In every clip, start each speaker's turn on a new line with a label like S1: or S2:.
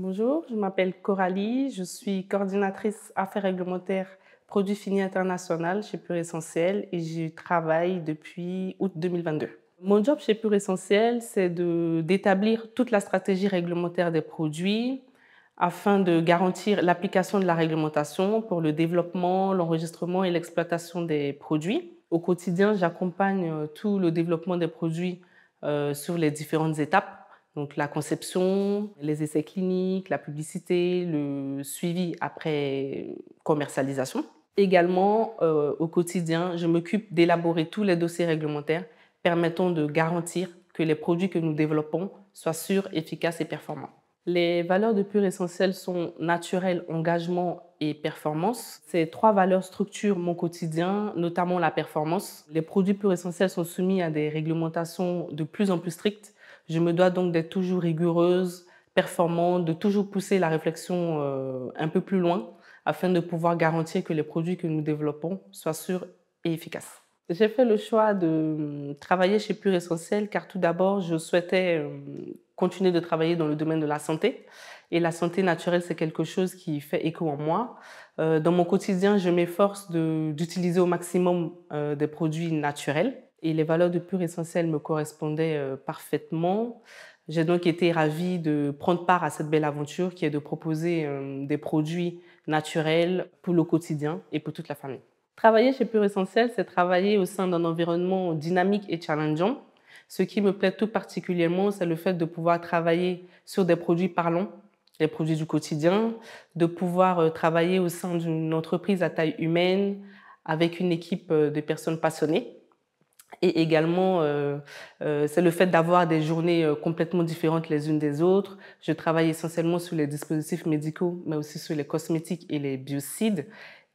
S1: Bonjour, je m'appelle Coralie, je suis coordinatrice affaires réglementaires produits finis international chez Pure Essentiel et je travaille depuis août 2022. Mon job chez Pure Essentiel, c'est d'établir toute la stratégie réglementaire des produits afin de garantir l'application de la réglementation pour le développement, l'enregistrement et l'exploitation des produits. Au quotidien, j'accompagne euh, tout le développement des produits euh, sur les différentes étapes donc la conception, les essais cliniques, la publicité, le suivi après commercialisation. Également, euh, au quotidien, je m'occupe d'élaborer tous les dossiers réglementaires permettant de garantir que les produits que nous développons soient sûrs, efficaces et performants. Les valeurs de Pure essentiel sont naturel, engagement et performance. Ces trois valeurs structurent mon quotidien, notamment la performance. Les produits pur essentiels sont soumis à des réglementations de plus en plus strictes je me dois donc d'être toujours rigoureuse, performante, de toujours pousser la réflexion euh, un peu plus loin afin de pouvoir garantir que les produits que nous développons soient sûrs et efficaces. J'ai fait le choix de hum, travailler chez Pure Essentiel car tout d'abord, je souhaitais hum, continuer de travailler dans le domaine de la santé. Et la santé naturelle, c'est quelque chose qui fait écho en moi. Euh, dans mon quotidien, je m'efforce d'utiliser au maximum euh, des produits naturels et les valeurs de Pure Essentiel me correspondaient euh, parfaitement. J'ai donc été ravie de prendre part à cette belle aventure qui est de proposer euh, des produits naturels pour le quotidien et pour toute la famille. Travailler chez Pure Essentiel, c'est travailler au sein d'un environnement dynamique et challengeant. Ce qui me plaît tout particulièrement, c'est le fait de pouvoir travailler sur des produits parlants, les produits du quotidien, de pouvoir euh, travailler au sein d'une entreprise à taille humaine avec une équipe de personnes passionnées et également, euh, euh, c'est le fait d'avoir des journées euh, complètement différentes les unes des autres. Je travaille essentiellement sur les dispositifs médicaux, mais aussi sur les cosmétiques et les biocides,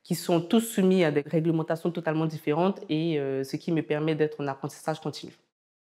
S1: qui sont tous soumis à des réglementations totalement différentes, et ce qui me permet d'être en apprentissage continu.